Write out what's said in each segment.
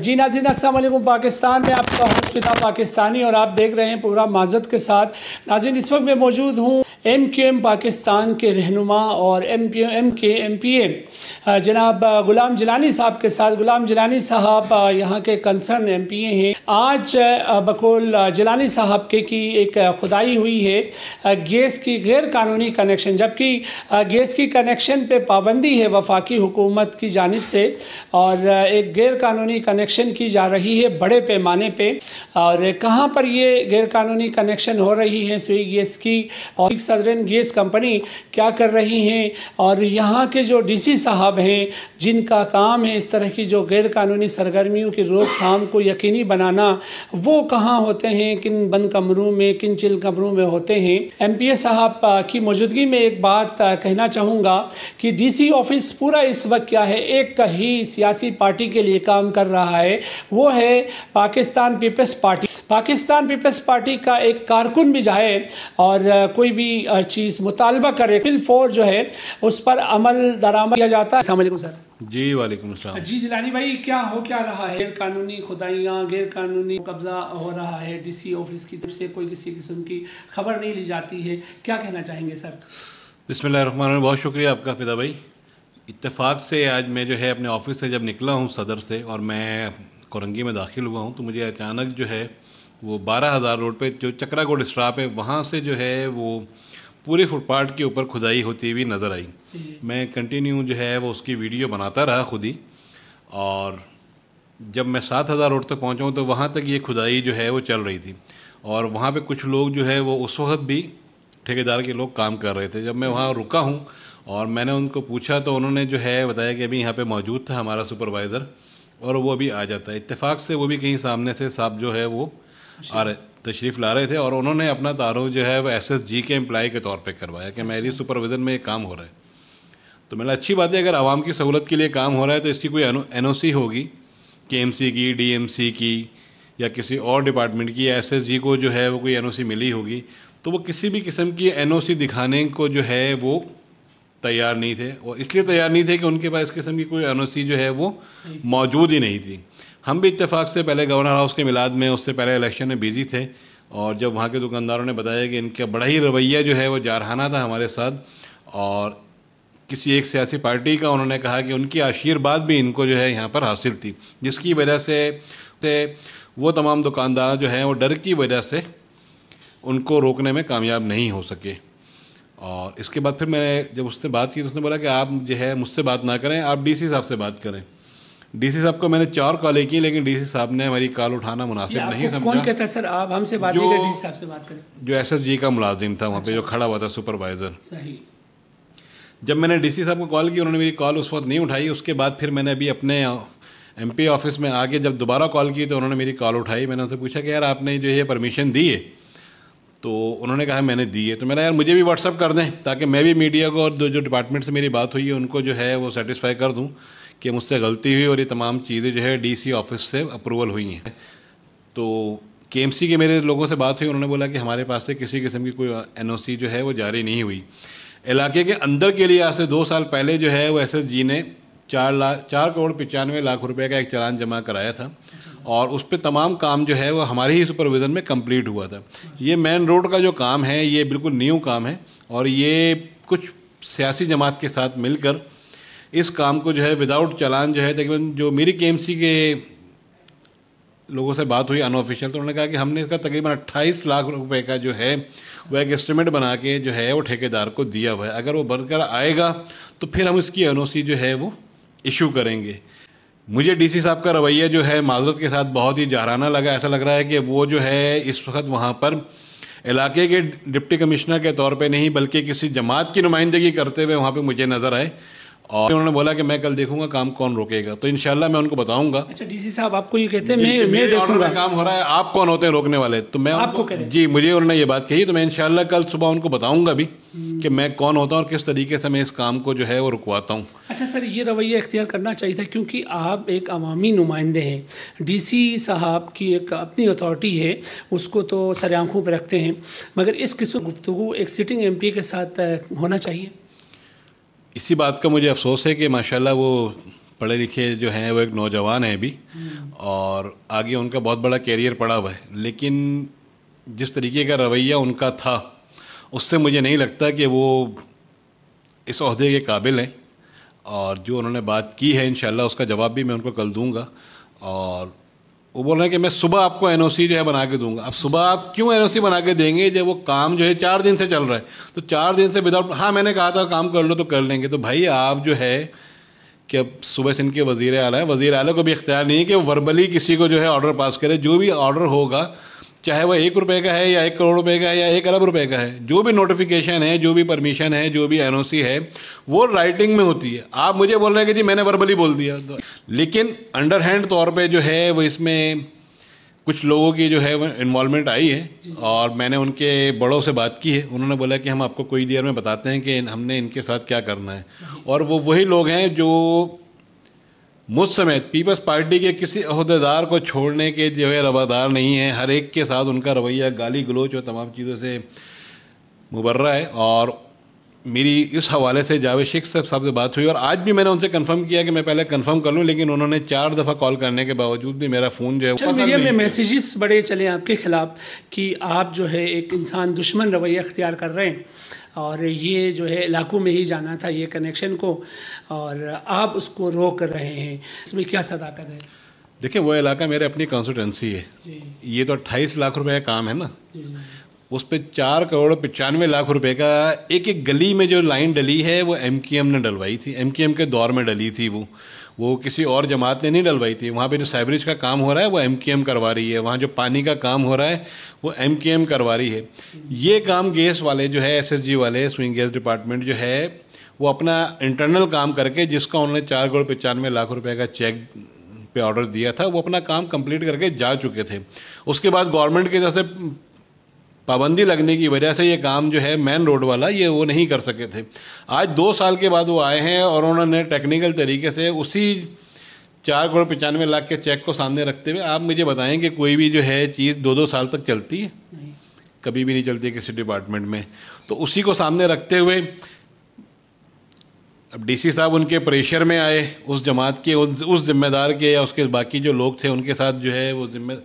जी नाजीन असलम पाकिस्तान में आपका पिता पाकिस्तानी और आप देख रहे हैं पूरा माजत के साथ नाजिन इस वक्त मैं मौजूद हूँ एम क्यू एम पाकिस्तान के रहनुमा और एम पी एम के एम पी ए जनाब गुलाम जलानी साहब के साथ गुलाम जलानी साहब यहाँ के कंसर्न एम पी ए हैं आज बकोल जलानी साहब के की एक खुदाई हुई है गैस की गैर कानूनी कनेक्शन जबकि गैस की कनेक्शन पर पाबंदी है वफाकी हुकूमत की जानब से और एक गैर कानूनी कनेक्शन कनेक्शन की जा रही है बड़े पैमाने पे और कहाँ पर ये गैरकानूनी कनेक्शन हो रही है सुई गैस की और सदरन गैस कंपनी क्या कर रही हैं और यहाँ के जो डीसी साहब हैं जिनका काम है इस तरह की जो गैरकानूनी सरगर्मियों की रोकथाम को यकीनी बनाना वो कहाँ होते हैं किन बंद कमरों में किन चिल कमरों में होते हैं एम साहब की मौजूदगी में एक बात कहना चाहूँगा कि डी ऑफिस पूरा इस वक्त क्या है एक ही सियासी पार्टी के लिए काम कर रहा रहा है वो है Pakistan People's Party Pakistan People's Party का एक कारकुन भी जाए और कोई भी चीज़ मुतालबा करे फिल फोर जो है उस पर अमल दरामद किया जाता है अलैक्म सर जी वालेकुम जी जिलानी भाई क्या हो क्या रहा है गैर कानूनी खुदाइयाँ गैर कानूनी कब्जा हो रहा है डीसी ऑफिस की तरफ से कोई किसी किस्म की खबर नहीं ली जाती है क्या कहना चाहेंगे सर बिस्मिल्लाह बहुत शुक्रिया आपका फिदा भाई इत्तेफाक से आज मैं जो है अपने ऑफिस से जब निकला हूँ सदर से और मैं कोरंगी में दाखिल हुआ हूँ तो मुझे अचानक जो है वो बारह हज़ार रोड पे जो चक्रा गोड स्टाप है वहाँ से जो है वो पूरे फुटपाथ के ऊपर खुदाई होती हुई नज़र आई मैं कंटिन्यू जो है वो उसकी वीडियो बनाता रहा खुद ही और जब मैं सात हज़ार रोड तक पहुँचा तो वहाँ तक ये खुदाई जो है वो चल रही थी और वहाँ पर कुछ लोग जो है वो उस वक्त भी ठेकेदार के लोग काम कर रहे थे जब मैं वहाँ रुका हूँ और मैंने उनको पूछा तो उन्होंने जो है बताया कि अभी यहाँ पे मौजूद था हमारा सुपरवाइज़र और वो अभी आ जाता है इतफ़ाक़ से वो भी कहीं सामने से साहब जो है वो आ रहे तशरीफ़ ला रहे थे और उन्होंने अपना तारुफ जो है वो एस एस जी के एम्प्लॉ के तौर पर करवाया कि मेरी सुपरविज़न अच्छा। में ये काम हो रहा है तो मैंने मतलब अच्छी बात है अगर आवाम की सहूलत के लिए काम हो रहा है तो इसकी कोई एन ओ सी होगी के एम सी की डी एम सी की या किसी और डिपार्टमेंट की एस एस जी को जो है वो कोई एन ओ सी मिली होगी तो वो किसी भी किस्म की एन ओ सी दिखाने को जो है वो तैयार नहीं थे और इसलिए तैयार नहीं थे कि उनके पास इस किस्म की कोई एन जो है वो मौजूद ही नहीं थी हम भी इतफाक़ से पहले गवर्नर हाउस के मिलाद में उससे पहले इलेक्शन में बिजी थे और जब वहाँ के दुकानदारों ने बताया कि इनका बड़ा ही रवैया जो है वो जारहाना था हमारे साथ और किसी एक सियासी पार्टी का उन्होंने कहा कि उनकी आशीर्वाद भी इनको जो है यहाँ पर हासिल थी जिसकी वजह से वो तमाम दुकानदार जो हैं वो डर की वजह से उनको रोकने में कामयाब नहीं हो सके और इसके बाद फिर मैंने जब उससे बात की तो उसने बोला कि आप जो है मुझसे बात ना करें आप डीसी साहब से बात करें डीसी साहब को मैंने चार कॉलें की लेकिन डीसी साहब ने हमारी कॉल उठाना मुनासिब नहीं समझा कौन कहता सर आप हमसे बात जो नहीं से बात करें जो एसएसजी का मुलाजिम था वहाँ पे अच्छा। जो खड़ा हुआ था सुपरवाइज़र सही जब मैंने डीसी साहब को कॉल की उन्होंने मेरी कॉल उस वक्त नहीं उठाई उसके बाद फिर मैंने अभी अपने एम ऑफिस में आके जब दोबारा कॉल की तो उन्होंने मेरी कॉल उठाई मैंने उनसे पूछा कि यार आपने जो है परमिशन दी है तो उन्होंने कहा मैंने दी है तो मैंने यार मुझे भी व्हाट्सअप कर दें ताकि मैं भी मीडिया को और जो डिपार्टमेंट से मेरी बात हुई है उनको जो है वो सेटिस्फाई कर दूँ कि मुझसे गलती हुई और ये तमाम चीज़ें जो है डी ऑफिस से अप्रूवल हुई हैं तो के के मेरे लोगों से बात हुई उन्होंने बोला कि हमारे पास से किसी किस्म की कोई एन जो है वो जारी नहीं हुई इलाके के अंदर के लिए आज से दो साल पहले जो है वो जी ने चार लाख चार करोड़ पचानवे लाख रुपए का एक चालान जमा कराया था और उस पर तमाम काम जो है वो हमारे ही सुपरविज़न में कंप्लीट हुआ था ये मेन रोड का जो काम है ये बिल्कुल न्यू काम है और ये कुछ सियासी जमात के साथ मिलकर इस काम को जो है विदाउट चालान जो है तकरीबन जो मेरी के के लोगों से बात हुई अनऑफिशियल तो उन्होंने कहा कि हमने इसका तकरीबन 28 लाख रुपए का जो है वो एक एस्टिमेट बना के जो है वो ठेकेदार को दिया हुआ है अगर वो बनकर आएगा तो फिर हम इसकी एन जो है वो इशू करेंगे मुझे डीसी साहब का रवैया जो है माजरत के साथ बहुत ही जहराना लगा ऐसा लग रहा है कि वो जो है इस वक्त वहाँ पर इलाके के डिप्टी कमिश्नर के तौर पे नहीं बल्कि किसी जमात की नुमाइंदगी करते हुए वहाँ पे मुझे नज़र आए और उन्होंने बोला कि मैं कल देखूंगा काम कौन रोकेगा तो इनशाला मैं उनको बताऊंगा अच्छा डीसी साहब आपको ये कहते हैं मैं मैं देखूंगा काम हो रहा है आप कौन होते हैं रोकने वाले तो मैं आपको जी मुझे उन्होंने ये बात कही तो मैं इनशाला कल सुबह उनको बताऊंगा भी कि मैं कौन होता हूँ और किस तरीके से मैं इस काम को जो है वो रुकवाता हूँ अच्छा सर ये रवैया इख्तियार करना चाहिए था क्योंकि आप एक अवामी नुमाइंदे हैं डीसी साहब की एक अपनी अथॉरिटी है उसको तो सर आँखों पर रखते हैं मगर इस किस्म गुफ्तु एक सिटिंग एमपी के साथ होना चाहिए इसी बात का मुझे अफसोस है कि माशाल्लाह वो पढ़े लिखे जो हैं वो एक नौजवान है अभी और आगे उनका बहुत बड़ा कैरियर पड़ा हुआ है लेकिन जिस तरीके का रवैया उनका था उससे मुझे नहीं लगता कि वो इस अहदे के काबिल हैं और जो उन्होंने बात की है इन उसका जवाब भी मैं उनको कल दूँगा और वो बोल रहे हैं कि मैं सुबह आपको एन जो है बना के दूंगा अब सुबह आप क्यों एन बना के देंगे जब वो काम जो है चार दिन से चल रहा है तो चार दिन से विदाउट हाँ मैंने कहा था काम कर लो तो कर लेंगे तो भाई आप जो है कि अब सुबह से इनके वज़ी आला हैं वजीर आला को भी इख्तियार नहीं है कि वर्बली किसी को जो है ऑर्डर पास करे जो भी ऑर्डर होगा चाहे वह एक रुपये का है या एक करोड़ रुपये का है या एक अरब रुपये का है जो भी नोटिफिकेशन है जो भी परमिशन है जो भी एन है वो राइटिंग में होती है आप मुझे बोल रहे हैं कि जी मैंने वर्बली बोल दिया तो लेकिन अंडर हैंड तौर पर जो है वो इसमें कुछ लोगों की जो है वो इन्वॉलमेंट आई है और मैंने उनके बड़ों से बात की है उन्होंने बोला कि हम आपको कोई देर में बताते हैं कि हमने इनके साथ क्या करना है और वो वही लोग हैं जो मुझ समेत पीपल्स पार्टी के किसी अहदेदार को छोड़ने के जो है रवादार नहीं है हर एक के साथ उनका रवैया गाली गलोच और तमाम चीज़ों से मुबर्रा है और मेरी इस हवाले से जावेद शेख साहब साहब से बात हुई और आज भी मैंने उनसे कंफर्म किया कि मैं पहले कंफर्म कर लूं लेकिन उन्होंने चार दफ़ा कॉल करने के बावजूद भी मेरा फ़ोन जो है सोशल मीडिया में मैसेजेस बड़े चले आपके खिलाफ कि आप जो है एक इंसान दुश्मन रवैया अख्तियार कर रहे हैं और ये जो है इलाकों में ही जाना था ये कनेक्शन को और आप उसको रोक रहे हैं इसमें क्या सदाकत है देखिए वो इलाका मेरे अपनी कॉन्स्टिटेंसी है ये तो अट्ठाईस लाख रुपए का काम है ना उस पर चार करोड़ पचानवे लाख रुपए का एक एक गली में जो लाइन डली है वो एम ने डलवाई थी एम के दौर में डली थी वो वो किसी और जमात ने नहीं डलवाई थी वहाँ पे जो साइबरेज का काम हो रहा है वो एम करवा रही है वहाँ जो पानी का काम हो रहा है वो एम करवा रही है ये काम गैस वाले जो है एस वाले स्विंग गैस डिपार्टमेंट जो है वो अपना इंटरनल काम करके जिसका उन्होंने चार करोड़ पचानवे लाख रुपये का चेक पे ऑर्डर दिया था वो अपना काम कंप्लीट करके जा चुके थे उसके बाद गवर्नमेंट की तरफ से पाबंदी लगने की वजह से ये काम जो है मेन रोड वाला ये वो नहीं कर सके थे आज दो साल के बाद वो आए हैं और उन्होंने टेक्निकल तरीके से उसी चार करोड़ पचानवे लाख के चेक को सामने रखते हुए आप मुझे बताएं कि कोई भी जो है चीज़ दो दो साल तक चलती है कभी भी नहीं चलती है किसी डिपार्टमेंट में तो उसी को सामने रखते हुए अब डीसी साहब उनके प्रेशर में आए उस जमात के उस जिम्मेदार के या उसके बाकी जो लोग थे उनके साथ जो है वो जिम्मे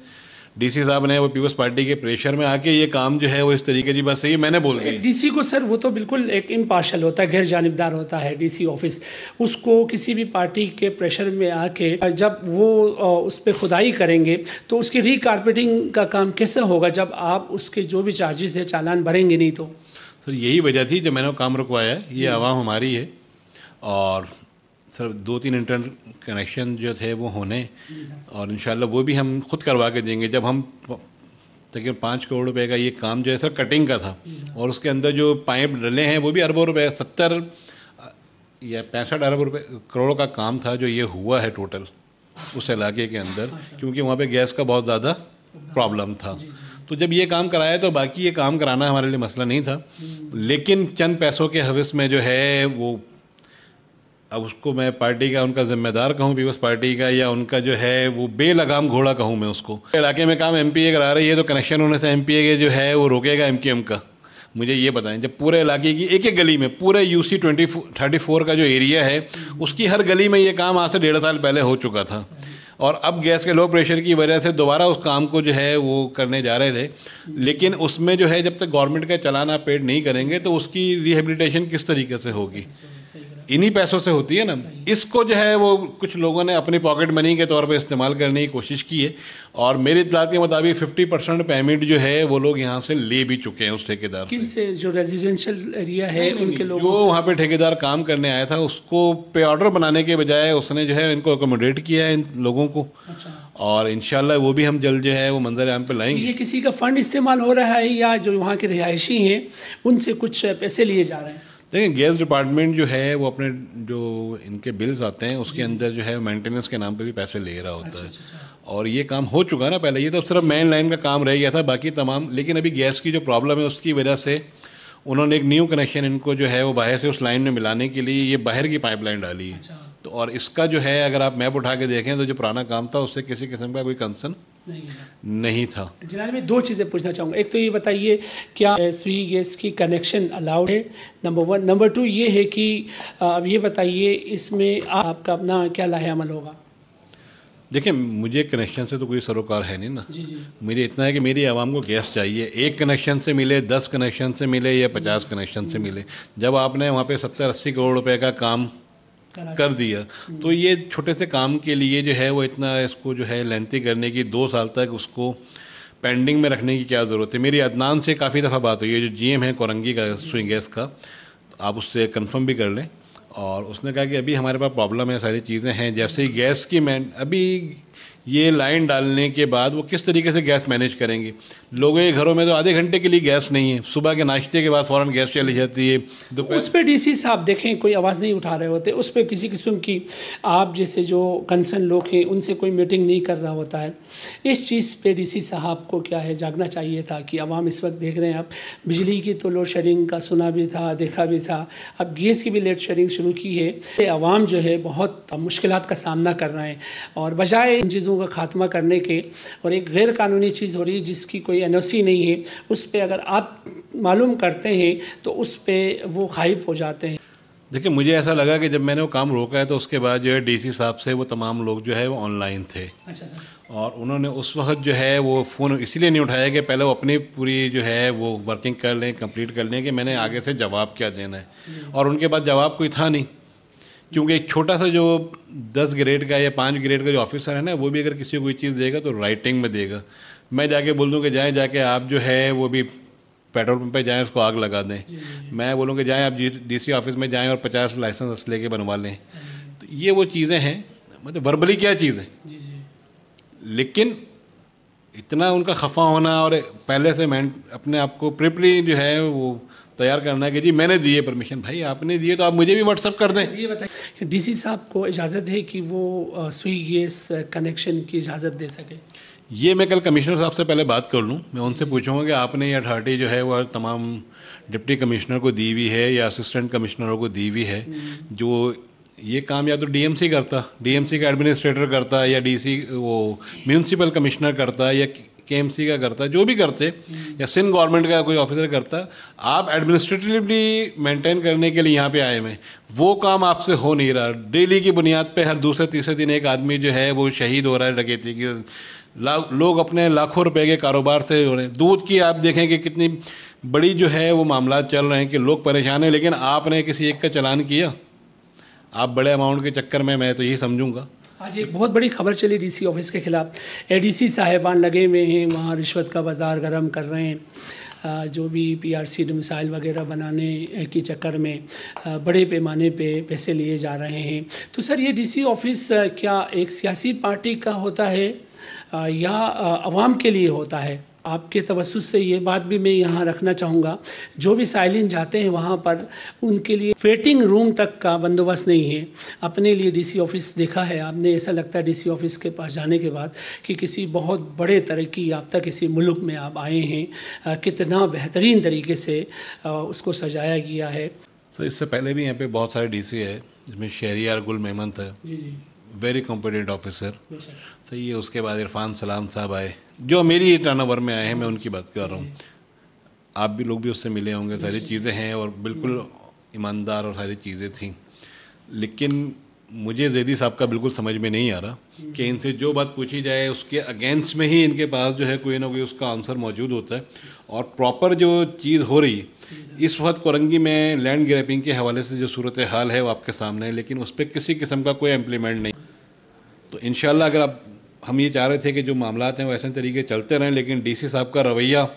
डीसी साहब ने वो पीपल्स पार्टी के प्रेशर में आके ये काम जो है वो इस तरीके की बात सही मैंने बोल दिया डीसी को सर वो तो बिल्कुल एक इम्पार्शल होता है गैर जानबदार होता है डीसी ऑफिस उसको किसी भी पार्टी के प्रेशर में आके जब वो उस पर खुदाई करेंगे तो उसकी री कारपेटिंग का काम कैसे होगा जब आप उसके जो भी चार्जेस है चालान भरेंगे नहीं तो सर यही वजह थी जब मैंने काम रुकवाया ये आवाम हमारी है और सर दो तीन इंटरनल कनेक्शन जो थे वो होने और इन वो भी हम खुद करवा के देंगे जब हम तकरीबन पाँच करोड़ रुपए का ये काम जो है सर कटिंग का था और उसके अंदर जो पाइप डले हैं वो भी अरबों रुपए सत्तर या पैंसठ अरब रुपए करोड़ का काम था जो ये हुआ है टोटल उस इलाके के अंदर क्योंकि वहाँ पे गैस का बहुत ज़्यादा प्रॉब्लम था तो जब ये काम कराया तो बाकी ये काम कराना हमारे लिए मसला नहीं था लेकिन चंद पैसों के हविस में जो है वो अब उसको मैं पार्टी का उनका जिम्मेदार कहूँ पीपल्स पार्टी का या उनका जो है वो बेलगाम घोड़ा कहूँ मैं उसको इलाके में काम एम करा रही है तो कनेक्शन होने से एम के जो है वो रोकेगा एम का मुझे ये बताएं जब पूरे इलाके की एक एक गली में पूरे U C twenty thirty four का जो एरिया है उसकी हर गली में ये काम आज से डेढ़ साल पहले हो चुका था और अब गैस के लो प्रेशर की वजह से दोबारा उस काम को जो है वो करने जा रहे थे लेकिन उसमें जो है जब तक गवर्नमेंट का चलाना पेड नहीं करेंगे तो उसकी रिहेबिलिटेशन किस तरीके से होगी इन्हीं पैसों से होती है ना इसको जो है वो कुछ लोगों ने अपनी पॉकेट मनी के तौर पे इस्तेमाल करने की कोशिश की है और मेरी इतला के मुताबिक फिफ्टी परसेंट पेमेंट जो है वो लोग यहाँ से ले भी चुके हैं उस ठेकेदार किन से जो रेजिडेंशियल एरिया है नहीं, उनके लोग जो वहाँ पे ठेकेदार काम करने आया था उसको पे ऑर्डर बनाने के बजाय उसने जो है इनको एकोमोडेट किया है इन लोगों को अच्छा। और इन वो भी हम जल्द जो है वो मंजर आम पे लाएंगे ये किसी का फ़ंड इस्तेमाल हो रहा है या जो वहाँ के रिहायशी हैं उनसे कुछ पैसे लिए जा रहे हैं देखिए गैस डिपार्टमेंट जो है वो अपने जो इनके बिल्स आते हैं उसके हम्म। अंदर जो है मेंटेनेंस के नाम पे भी पैसे ले रहा होता है अच्छा, अच्छा, अच्छा। और ये काम हो चुका ना पहले ये तो सिर्फ मेन लाइन का काम रह गया था बाकी तमाम लेकिन अभी गैस की जो प्रॉब्लम है उसकी वजह से उन्होंने एक न्यू कनेक्शन इनको जो है वो बाहर से उस लाइन में मिलाने के लिए ये बाहर की पाइपलाइन डाली है तो और इसका जो है अगर आप मैप उठा के देखें तो जो पुराना काम था उससे किसी किस्म का कोई कंसर्न नहीं, नहीं था जनाब मैं दो चीज़ें पूछना चाहूँगा एक तो ये बताइए क्या सुई गैस की कनेक्शन अलाउड है नंबर वन नंबर टू ये है कि अब ये बताइए इसमें आपका अपना क्या लाहेमल होगा देखिए मुझे कनेक्शन से तो कोई सरोकार है नहीं ना जी जी। मुझे इतना है कि मेरी आवाम को गैस चाहिए एक कनेक्शन से मिले दस कनेक्शन से मिले या पचास कनेक्शन से मिले जब आपने वहाँ पे सत्तर अस्सी करोड़ रुपए का काम कर दिया हम्म। तो ये छोटे से काम के लिए जो है वो इतना इसको जो है लेंथी करने की दो साल तक उसको पेंडिंग में रखने की क्या ज़रूरत है मेरी अदनान से काफ़ी दफ़ा बात हुई है जो जीएम है कोरंगी का स्विंग गैस का तो आप उससे कंफर्म भी कर लें और उसने कहा कि अभी हमारे पास प्रॉब्लम है सारी चीज़ें हैं जैसे ही गैस की मैं अभी ये लाइन डालने के बाद वो किस तरीके से गैस मैनेज करेंगे लोगों के घरों में तो आधे घंटे के लिए गैस नहीं है सुबह के नाश्ते के बाद फ़ौरन गैस चली जाती है उस पर सी साहब देखें कोई आवाज़ नहीं उठा रहे होते उस पर किसी किस्म की आप जैसे जो कंसर्न लोग हैं उनसे कोई मीटिंग नहीं कर रहा होता है इस चीज़ पर सी साहब को क्या है जागना चाहिए था कि आवाम इस वक्त देख रहे हैं आप बिजली की तो लोड शेडिंग का सुना भी था देखा भी था अब गैस की भी लोड शेडिंग शुरू की है आवाम जो है बहुत मुश्किल का सामना कर रहे हैं और बजाय इन चीज़ों वस्तु का खात्मा करने के और एक गैर कानूनी चीज़ हो रही है जिसकी कोई एन नहीं है उस पर अगर आप मालूम करते हैं तो उस पर वो खाइब हो जाते हैं देखिए मुझे ऐसा लगा कि जब मैंने वो काम रोका है तो उसके बाद जो है डीसी साहब से वो तमाम लोग जो है वो ऑनलाइन थे अच्छा और उन्होंने उस वक्त जो है वो फ़ोन इसीलिए नहीं उठाया कि पहले वो अपनी पूरी जो है वो वर्किंग कर लें कंप्लीट कर लें कि मैंने आगे से जवाब क्या देना है और उनके बाद जवाब कोई था नहीं क्योंकि एक छोटा सा जो दस ग्रेड का या पाँच ग्रेड का जो ऑफिसर है ना वो भी अगर किसी को कोई चीज़ देगा तो राइटिंग में देगा मैं जाके बोल दूँ कि जाएँ जाके आप जो है वो भी पेट्रोल पंप पे जाएँ उसको आग लगा दें मैं बोलूँ कि जाएँ आप जी डीसी ऑफिस में जाएँ और पचास लाइसेंस लेके बनवा लें तो ये वो चीज़ें हैं मतलब वर्बली क्या चीज़ है लेकिन इतना उनका खफा होना और पहले से मैं अपने आप को प्रिपली जो है वो तैयार करना है कि जी मैंने दिए परमिशन भाई आपने दिए तो आप मुझे भी व्हाट्सअप कर दें ये बताइए डीसी साहब को इजाज़त है कि वो सुई गैस कनेक्शन की इजाज़त दे सके ये मैं कल कमिश्नर साहब से पहले बात कर लूँ मैं उनसे पूछूंगा कि आपने ये अथॉरिटी जो है वह तमाम डिप्टी कमिश्नर को दी हुई है या असिस्टेंट कमिश्नरों को दी हुई है हम्म। जो ये काम या तो डीएमसी करता डीएमसी का एडमिनिस्ट्रेटर करता या डीसी वो म्यूनसिपल कमिश्नर करता या के का करता जो भी करते हम्म। या सिंध गवर्नमेंट का कोई ऑफिसर करता आप एडमिनिस्ट्रेटिवली मेंटेन करने के लिए यहाँ पे आए हुए वो काम आपसे हो नहीं रहा डेली की बुनियाद पे हर दूसरे तीसरे दिन एक आदमी जो है वो शहीद हो रहा है डकेती की लोग अपने लाखों रुपए के कारोबार से हो रहे हैं दूध की आप देखें कि कितनी बड़ी जो है वो मामला चल रहे हैं कि लोग परेशान हैं लेकिन आपने किसी एक का चलान किया आप बड़े अमाउंट के चक्कर में मैं तो यही समझूंगा आज एक बहुत बड़ी खबर चली डीसी ऑफिस के खिलाफ एडीसी साहेबान लगे हुए हैं वहाँ रिश्वत का बाजार गर्म कर रहे हैं जो भी पीआरसी मिसाइल वगैरह बनाने के चक्कर में बड़े पैमाने पे पैसे लिए जा रहे हैं तो सर ये डीसी ऑफिस क्या एक सियासी पार्टी का होता है या आवाम के लिए होता है आपके तवसुस से ये बात भी मैं यहाँ रखना चाहूँगा जो भी साइलिन जाते हैं वहाँ पर उनके लिए वेटिंग रूम तक का बंदोबस्त नहीं है अपने लिए डीसी ऑफिस देखा है आपने ऐसा लगता है डीसी ऑफिस के पास जाने के बाद कि किसी बहुत बड़े तरक्की याफ्ता किसी मुल्क में आप आए हैं कितना बेहतरीन तरीके से उसको सजाया गया है सर तो इससे पहले भी यहाँ पर बहुत सारे सी है जिसमें शहरियार गुल मेहमत है जी जी वेरी कॉम्पिटेंट ऑफिसर तो ये उसके बाद इरफान सलाम साहब आए जो मेरी टर्न ओवर में आए हैं मैं उनकी बात कर रहा हूँ आप भी लोग भी उससे मिले होंगे सारी चीज़ें हैं और बिल्कुल ईमानदार और सारी चीज़ें थी लेकिन मुझे जैदी साहब का बिल्कुल समझ में नहीं आ रहा कि इनसे जो बात पूछी जाए उसके अगेंस्ट में ही इनके पास जो है कोई ना कोई उसका आंसर मौजूद होता है और प्रॉपर जो चीज़ हो रही इस वक्त कोरंगी में लैंड ग्रैपिंग के हवाले से जो सूरत हाल है वो आपके सामने है लेकिन उस पर किसी किस्म का कोई इम्प्लीमेंट नहीं तो इन अगर आप हम ये चाह रहे थे कि जो मामला हैं वो ऐसे तरीके चलते रहें लेकिन सी साहब का रवैया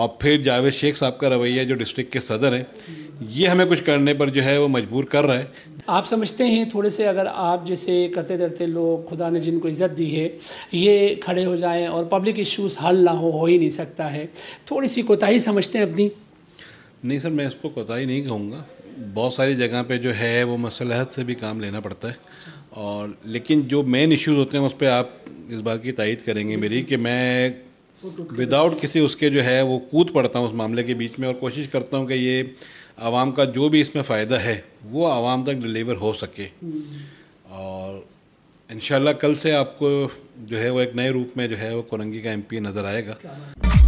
और फिर जावेद शेख साहब का रवैया जो डिस्ट्रिक्ट के सदर हैं ये हमें कुछ करने पर जो है वो मजबूर कर रहा है आप समझते हैं थोड़े से अगर आप जैसे करते करते लोग खुदा ने जिनको इज़्ज़त दी है ये खड़े हो जाएं और पब्लिक इश्यूज हल ना हो हो ही नहीं सकता है थोड़ी सी कोताही समझते हैं अपनी नहीं सर मैं इसको कोताही नहीं कहूँगा बहुत सारी जगह पे जो है वो मसलहत से भी काम लेना पड़ता है और लेकिन जो मेन इश्यूज होते हैं उस पर आप इस बात की तायद करेंगे मेरी कि मैं विदाउट किसी उसके जो है वो कूद पड़ता हूँ उस मामले के बीच में और कोशिश करता हूँ कि ये आवाम का जो भी इसमें फ़ायदा है वो आवाम तक डिलीवर हो सके और इन कल से आपको जो है वो एक नए रूप में जो है वो कुरंगी का एमपी नज़र आएगा